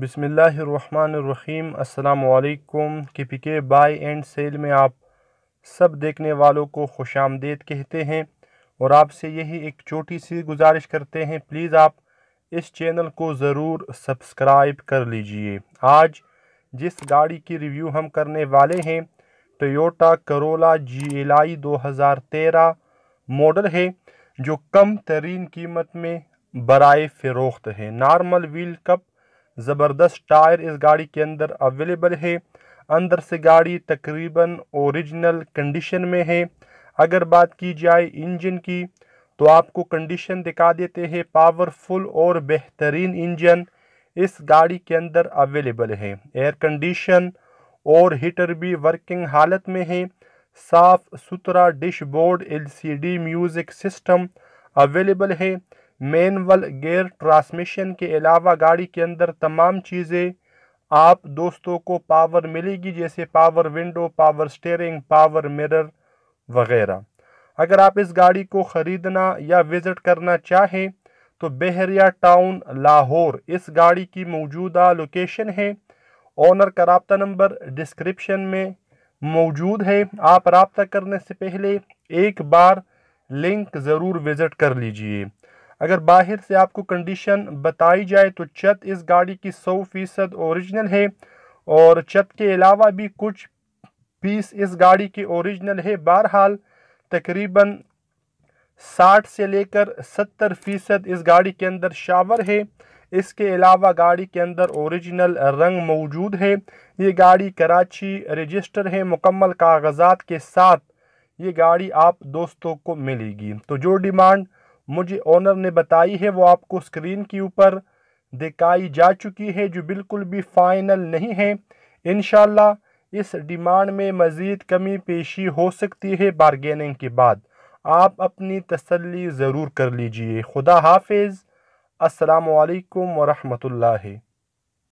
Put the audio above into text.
बिसमीम् अल्लाम के पी के बाई एंड सेल में आप सब देखने वालों को खुश आमदेद कहते हैं और आपसे यही एक छोटी सी गुजारिश करते हैं प्लीज़ आप इस चैनल को ज़रूर सब्सक्राइब कर लीजिए आज जिस गाड़ी की रिव्यू हम करने वाले हैं Toyota Corolla G L I दो हज़ार तेरह मॉडल है जो कम तरीन कीमत में बरए फ़रोख्त है नॉर्मल व्हील कप ज़बरदस्त टायर इस गाड़ी के अंदर अवेलेबल है अंदर से गाड़ी तकरीबन ओरिजिनल कंडीशन में है अगर बात की जाए इंजन की तो आपको कंडीशन दिखा देते हैं पावरफुल और बेहतरीन इंजन इस गाड़ी के अंदर अवेलेबल है एयर कंडीशन और हीटर भी वर्किंग हालत में है साफ़ सुथरा dashboard LCD music system available है मैनवल गेयर ट्रांसमिशन के अलावा गाड़ी के अंदर तमाम चीज़ें आप दोस्तों को पावर मिलेगी जैसे power window power steering power mirror वगैरह अगर आप इस गाड़ी को ख़रीदना या विज़िट करना चाहें तो बहरिया टाउन लाहौर इस गाड़ी की मौजूदा लोकेशन है ऑनर का रबता नंबर डिस्क्रिप्शन में मौजूद है आप रबता करने से पहले एक बार लिंक ज़रूर विज़िट कर लीजिए अगर बाहर से आपको कंडीशन बताई जाए तो छत इस गाड़ी की सौ फीसद औरिजिनल है और छत के अलावा भी कुछ पीस इस गाड़ी की ओरिजिनल है बहरहाल तकरीबन साठ से लेकर सत्तर फ़ीसद इस गाड़ी के अंदर शावर है इसके अलावा गाड़ी के अंदर ओरिजिनल रंग मौजूद है ये गाड़ी कराची रजिस्टर है मुकम्मल कागजात के साथ ये गाड़ी आप दोस्तों को मिलेगी तो जो डिमांड मुझे ओनर ने बताई है वो आपको स्क्रीन के ऊपर दिखाई जा चुकी है जो बिल्कुल भी फाइनल नहीं है इन इस डिमांड में मज़ीद कमी पेशी हो सकती है बारगेनिंग के बाद आप अपनी तसल्ली ज़रूर कर लीजिए खुदा हाफिज़ असलकम वरहमल